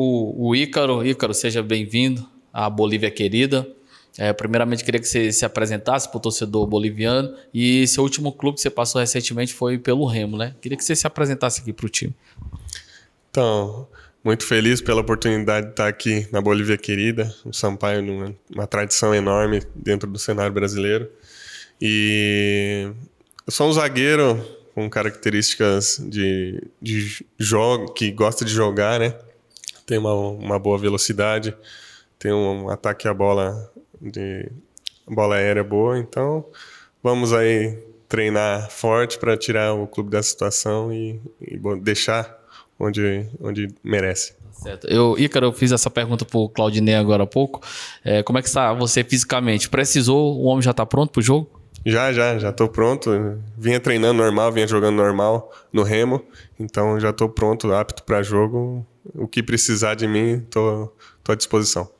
o, o Ícaro. Ícaro, seja bem-vindo à Bolívia querida. É, primeiramente, queria que você se apresentasse para o torcedor boliviano. E seu último clube que você passou recentemente foi pelo Remo, né? Queria que você se apresentasse aqui para o time. Então, muito feliz pela oportunidade de estar aqui na Bolívia querida. O Sampaio, numa, uma tradição enorme dentro do cenário brasileiro. E eu sou um zagueiro com características de, de jogo, que gosta de jogar, né? tem uma, uma boa velocidade, tem um ataque à bola de bola aérea boa, então vamos aí treinar forte para tirar o clube da situação e, e deixar onde, onde merece. Certo. Eu, Ícaro, eu fiz essa pergunta para o Claudinei agora há pouco. É, como é que está você fisicamente? Precisou? O homem já está pronto para o jogo? Já, já, já estou pronto. Vinha treinando normal, vinha jogando normal no remo, então já estou pronto, apto para jogo. O que precisar de mim, estou à disposição.